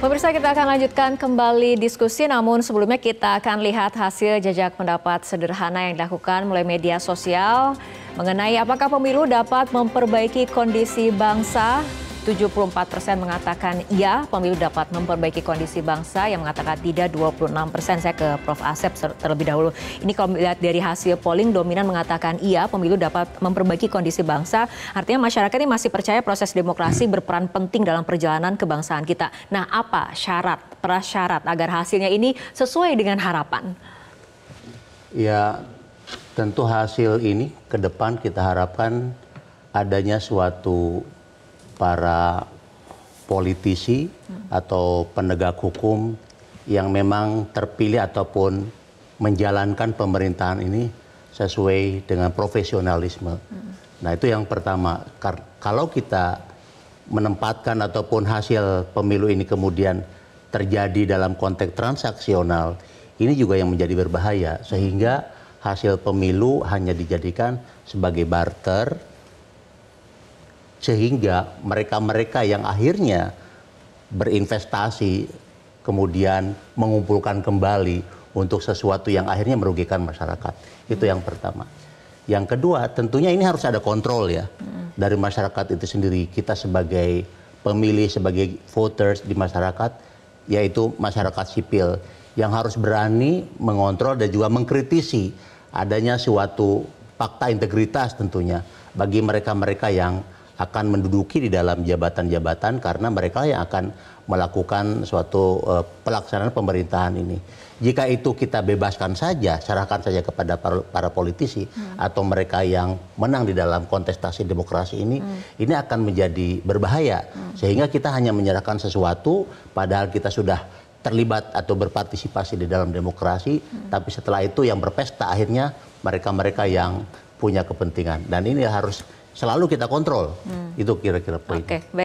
Pemirsa kita akan lanjutkan kembali diskusi namun sebelumnya kita akan lihat hasil jejak pendapat sederhana yang dilakukan mulai media sosial mengenai apakah pemilu dapat memperbaiki kondisi bangsa 74 persen mengatakan ya, pemilu dapat memperbaiki kondisi bangsa yang mengatakan tidak 26 persen. Saya ke Prof. Asep terlebih dahulu. Ini kalau melihat dari hasil polling dominan mengatakan iya, pemilu dapat memperbaiki kondisi bangsa. Artinya masyarakat ini masih percaya proses demokrasi berperan penting dalam perjalanan kebangsaan kita. Nah, apa syarat, prasyarat agar hasilnya ini sesuai dengan harapan? Ya, tentu hasil ini ke depan kita harapkan adanya suatu para politisi hmm. atau penegak hukum yang memang terpilih ataupun menjalankan pemerintahan ini sesuai dengan profesionalisme. Hmm. Nah, itu yang pertama. Kalau kita menempatkan ataupun hasil pemilu ini kemudian terjadi dalam konteks transaksional, ini juga yang menjadi berbahaya sehingga hasil pemilu hanya dijadikan sebagai barter sehingga mereka-mereka yang akhirnya berinvestasi kemudian mengumpulkan kembali untuk sesuatu yang akhirnya merugikan masyarakat. Itu yang pertama. Yang kedua, tentunya ini harus ada kontrol ya dari masyarakat itu sendiri. Kita sebagai pemilih, sebagai voters di masyarakat, yaitu masyarakat sipil yang harus berani mengontrol dan juga mengkritisi adanya suatu fakta integritas tentunya bagi mereka-mereka yang akan menduduki di dalam jabatan-jabatan karena mereka yang akan melakukan suatu uh, pelaksanaan pemerintahan ini. Jika itu kita bebaskan saja, serahkan saja kepada para, para politisi hmm. atau mereka yang menang di dalam kontestasi demokrasi ini, hmm. ini akan menjadi berbahaya. Hmm. Sehingga kita hanya menyerahkan sesuatu padahal kita sudah terlibat atau berpartisipasi di dalam demokrasi, hmm. tapi setelah itu yang berpesta akhirnya mereka-mereka yang punya kepentingan. Dan ini harus selalu kita kontrol hmm. itu kira kira poinnya